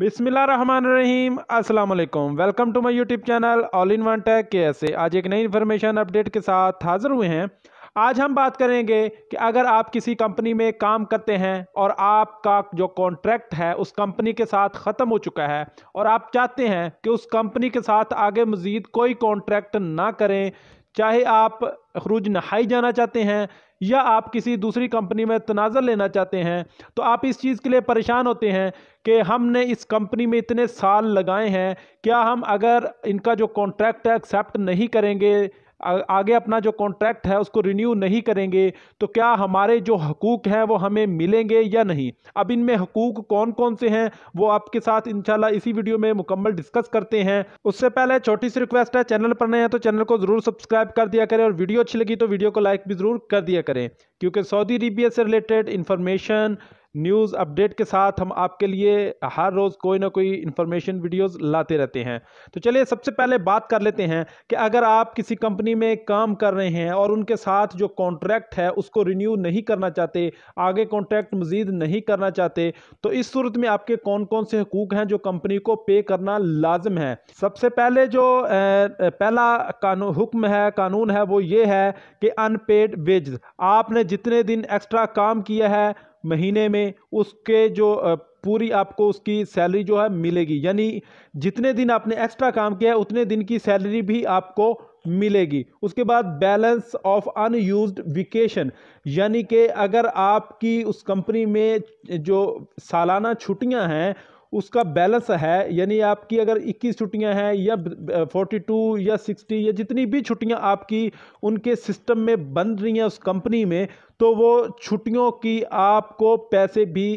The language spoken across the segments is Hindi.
रहीम अस्सलाम welcome to my YouTube channel all in one tech के ऐसे आज एक नई इन्फॉर्मेशन अपडेट के साथ हाज़िर हुए हैं आज हम बात करेंगे कि अगर आप किसी कंपनी में काम करते हैं और आपका जो कॉन्ट्रैक्ट है उस कंपनी के साथ ख़त्म हो चुका है और आप चाहते हैं कि उस कंपनी के साथ आगे मज़ीद कोई कॉन्ट्रैक्ट ना करें चाहे आप अखरूज नहाई जाना चाहते हैं या आप किसी दूसरी कंपनी में तनाज़ा लेना चाहते हैं तो आप इस चीज़ के लिए परेशान होते हैं कि हमने इस कंपनी में इतने साल लगाए हैं क्या हम अगर इनका जो कॉन्ट्रैक्ट है एक्सेप्ट नहीं करेंगे आगे अपना जो कॉन्ट्रैक्ट है उसको रिन्यू नहीं करेंगे तो क्या हमारे जो हकूक़ हैं वो हमें मिलेंगे या नहीं अब इनमें हकूक़ कौन कौन से हैं वो आपके साथ इंशाल्लाह इसी वीडियो में मुकम्मल डिस्कस करते हैं उससे पहले छोटी सी रिक्वेस्ट है चैनल पर नए हैं तो चैनल को ज़रूर सब्सक्राइब कर दिया करें और वीडियो अच्छी लगी तो वीडियो को लाइक भी ज़रूर कर दिया करें क्योंकि सऊदी अरेबिया से रिलेटेड इन्फॉर्मेशन न्यूज़ अपडेट के साथ हम आपके लिए हर रोज़ कोई ना कोई इन्फॉर्मेशन वीडियोस लाते रहते हैं तो चलिए सबसे पहले बात कर लेते हैं कि अगर आप किसी कंपनी में काम कर रहे हैं और उनके साथ जो कॉन्ट्रैक्ट है उसको रिन्यू नहीं करना चाहते आगे कॉन्ट्रैक्ट मज़ीद नहीं करना चाहते तो इस सूरत में आपके कौन कौन से हकूक़ हैं जो कंपनी को पे करना लाजम है सबसे पहले जो पहला कानून हुक्म है कानून है वो ये है कि अनपेड वेज आपने जितने दिन एक्स्ट्रा काम किया है महीने में उसके जो पूरी आपको उसकी सैलरी जो है मिलेगी यानी जितने दिन आपने एक्स्ट्रा काम किया है उतने दिन की सैलरी भी आपको मिलेगी उसके बाद बैलेंस ऑफ अनयूज्ड वेकेशन यानी कि अगर आपकी उस कंपनी में जो सालाना छुट्टियां हैं उसका बैलेंस है यानी आपकी अगर 21 छुट्टियां हैं या 42 या 60 या जितनी भी छुट्टियां आपकी उनके सिस्टम में बन रही हैं उस कंपनी में तो वो छुट्टियों की आपको पैसे भी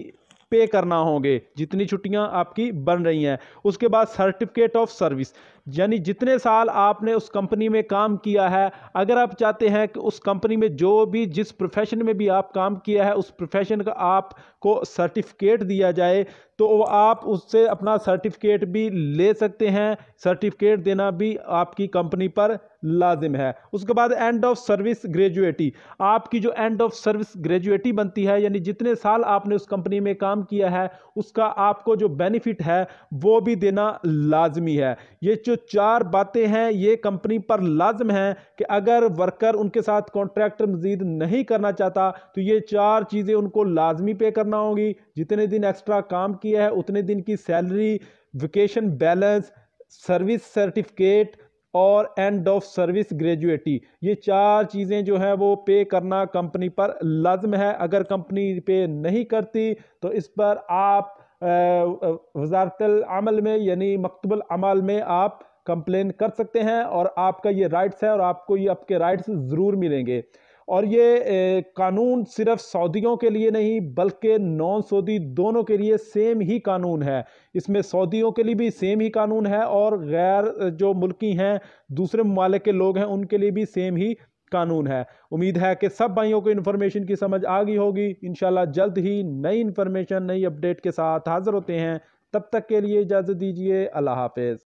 पे करना होंगे जितनी छुट्टियां आपकी बन रही हैं उसके बाद सर्टिफिकेट ऑफ सर्विस यानी जितने साल आपने उस कंपनी में काम किया है अगर आप चाहते हैं कि उस कंपनी में जो भी जिस प्रोफेशन में भी आप काम किया है उस प्रोफेशन का आपको सर्टिफिकेट दिया जाए तो आप उससे अपना सर्टिफिकेट भी ले सकते हैं सर्टिफिकेट देना भी आपकी कंपनी पर लाजिम है उसके बाद एंड ऑफ सर्विस ग्रेजुएटी आपकी जो एंड ऑफ सर्विस ग्रेजुएटी बनती है यानी जितने साल आपने उस कंपनी में काम काम किया है उसका आपको जो बेनिफिट है वो भी देना लाजमी है ये जो चार बातें हैं ये कंपनी पर लाजम है कि अगर वर्कर उनके साथ कॉन्ट्रैक्ट मजीद नहीं करना चाहता तो ये चार चीज़ें उनको लाजमी पे करना होगी जितने दिन एक्स्ट्रा काम किया है उतने दिन की salary vacation balance service certificate और एंड ऑफ सर्विस ग्रेजुएटी ये चार चीज़ें जो है वो पे करना कंपनी पर लाजम है अगर कंपनी पे नहीं करती तो इस पर आप वजारत अमल में यानी मकतबल अमल में आप कंप्लेन कर सकते हैं और आपका ये राइट्स है और आपको ये आपके राइट्स ज़रूर मिलेंगे और ये कानून सिर्फ सऊदियों के लिए नहीं बल्कि नॉन सऊदी दोनों के लिए सेम ही कानून है इसमें सऊदियों के लिए भी सेम ही कानून है और गैर जो मुल्की हैं दूसरे ममालिक के लोग हैं उनके लिए भी सेम ही कानून है उम्मीद है कि सब भाइयों को इन्फॉर्मेशन की समझ आ गई होगी इन जल्द ही नई इन्फॉर्मेशन नई अपडेट के साथ हाज़िर होते हैं तब तक के लिए इजाज़त दीजिए अल्लाह हाफिज़